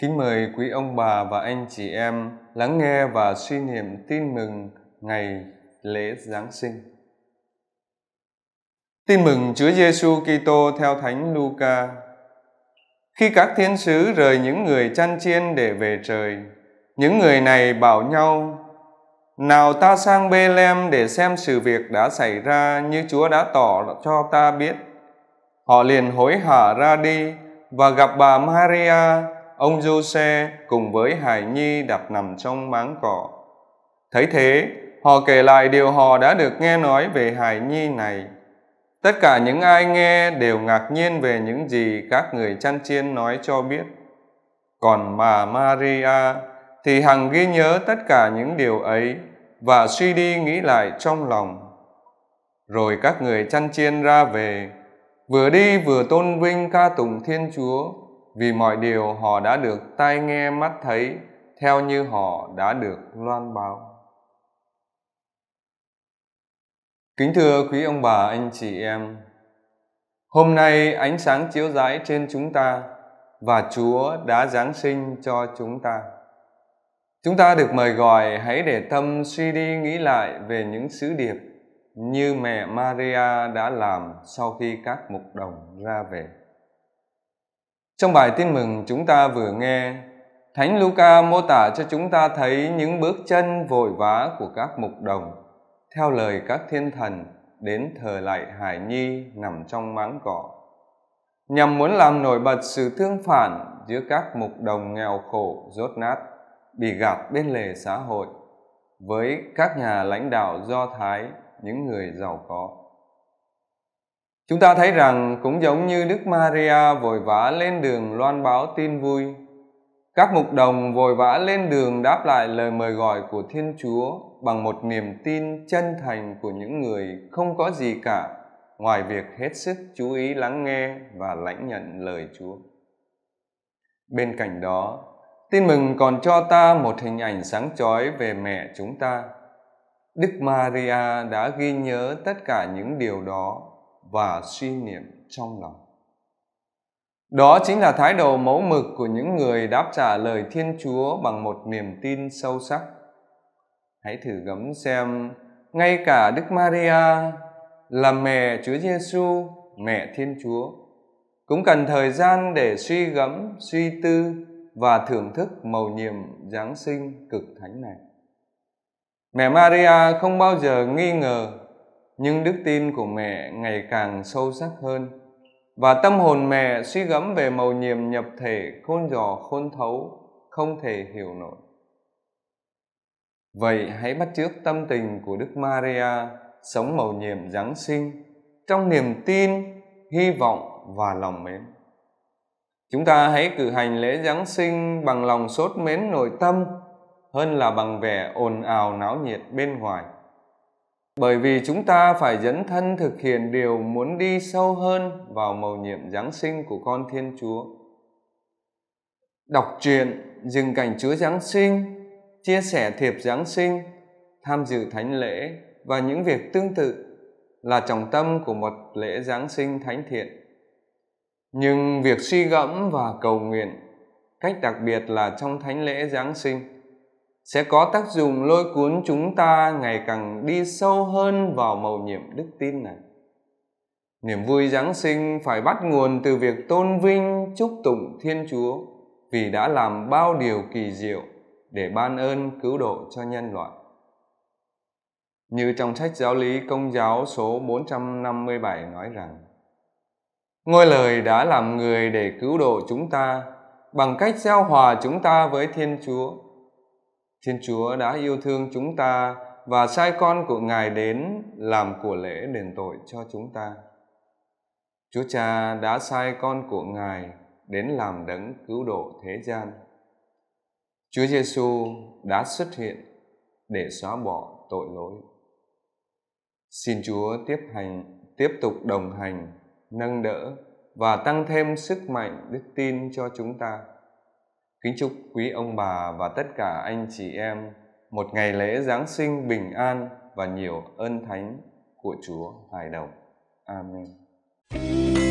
Kính mời quý ông bà và anh chị em lắng nghe và suy niệm tin mừng ngày lễ Giáng sinh. Tin mừng Chúa Giêsu Kitô theo Thánh Luca. Khi các thiên sứ rời những người chăn chiên để về trời, những người này bảo nhau: "Nào ta sang Bethlehem để xem sự việc đã xảy ra như Chúa đã tỏ cho ta biết." Họ liền hối hả ra đi và gặp bà Maria ông Giuse cùng với Hải Nhi đặt nằm trong máng cỏ. Thấy thế, họ kể lại điều họ đã được nghe nói về Hải Nhi này. Tất cả những ai nghe đều ngạc nhiên về những gì các người chăn chiên nói cho biết. Còn bà Maria thì hằng ghi nhớ tất cả những điều ấy và suy đi nghĩ lại trong lòng. Rồi các người chăn chiên ra về, vừa đi vừa tôn vinh ca tùng Thiên Chúa vì mọi điều họ đã được tai nghe mắt thấy theo như họ đã được loan báo. Kính thưa quý ông bà, anh chị em, hôm nay ánh sáng chiếu rãi trên chúng ta và Chúa đã giáng sinh cho chúng ta. Chúng ta được mời gọi hãy để tâm suy đi nghĩ lại về những sứ điệp như mẹ Maria đã làm sau khi các mục đồng ra về. Trong bài tin mừng chúng ta vừa nghe, Thánh Luca mô tả cho chúng ta thấy những bước chân vội vã của các mục đồng theo lời các thiên thần đến thờ lại Hải Nhi nằm trong máng cỏ nhằm muốn làm nổi bật sự thương phản giữa các mục đồng nghèo khổ rốt nát bị gạt bên lề xã hội với các nhà lãnh đạo Do Thái những người giàu có. Chúng ta thấy rằng cũng giống như Đức Maria vội vã lên đường loan báo tin vui, các mục đồng vội vã lên đường đáp lại lời mời gọi của Thiên Chúa bằng một niềm tin chân thành của những người không có gì cả ngoài việc hết sức chú ý lắng nghe và lãnh nhận lời Chúa. Bên cạnh đó, tin mừng còn cho ta một hình ảnh sáng chói về mẹ chúng ta. Đức Maria đã ghi nhớ tất cả những điều đó và suy niệm trong lòng. Đó chính là thái độ mẫu mực của những người đáp trả lời Thiên Chúa bằng một niềm tin sâu sắc. Hãy thử gấm xem, ngay cả Đức Maria là mẹ Chúa Giêsu, mẹ Thiên Chúa, cũng cần thời gian để suy gẫm, suy tư và thưởng thức màu nhiệm Giáng sinh cực thánh này. Mẹ Maria không bao giờ nghi ngờ nhưng đức tin của mẹ ngày càng sâu sắc hơn và tâm hồn mẹ suy gẫm về màu nhiệm nhập thể khôn dò khôn thấu không thể hiểu nổi vậy hãy bắt chước tâm tình của đức maria sống màu nhiệm giáng sinh trong niềm tin hy vọng và lòng mến chúng ta hãy cử hành lễ giáng sinh bằng lòng sốt mến nội tâm hơn là bằng vẻ ồn ào náo nhiệt bên ngoài bởi vì chúng ta phải dẫn thân thực hiện điều muốn đi sâu hơn vào mầu nhiệm Giáng sinh của con Thiên Chúa. Đọc truyện, dừng cảnh Chúa Giáng sinh, chia sẻ thiệp Giáng sinh, tham dự thánh lễ và những việc tương tự là trọng tâm của một lễ Giáng sinh thánh thiện. Nhưng việc suy gẫm và cầu nguyện, cách đặc biệt là trong thánh lễ Giáng sinh, sẽ có tác dụng lôi cuốn chúng ta ngày càng đi sâu hơn vào màu nhiệm đức tin này. Niềm vui Giáng sinh phải bắt nguồn từ việc tôn vinh, chúc tụng Thiên Chúa vì đã làm bao điều kỳ diệu để ban ơn cứu độ cho nhân loại. Như trong sách giáo lý công giáo số 457 nói rằng Ngôi lời đã làm người để cứu độ chúng ta bằng cách giao hòa chúng ta với Thiên Chúa Thiên Chúa đã yêu thương chúng ta và sai con của Ngài đến làm của lễ đền tội cho chúng ta. Chúa Cha đã sai con của Ngài đến làm đấng cứu độ thế gian. Chúa Giêsu đã xuất hiện để xóa bỏ tội lỗi. Xin Chúa tiếp hành tiếp tục đồng hành, nâng đỡ và tăng thêm sức mạnh đức tin cho chúng ta. Kính chúc quý ông bà và tất cả anh chị em một ngày lễ Giáng sinh bình an và nhiều ơn thánh của Chúa hài Đồng. Amen.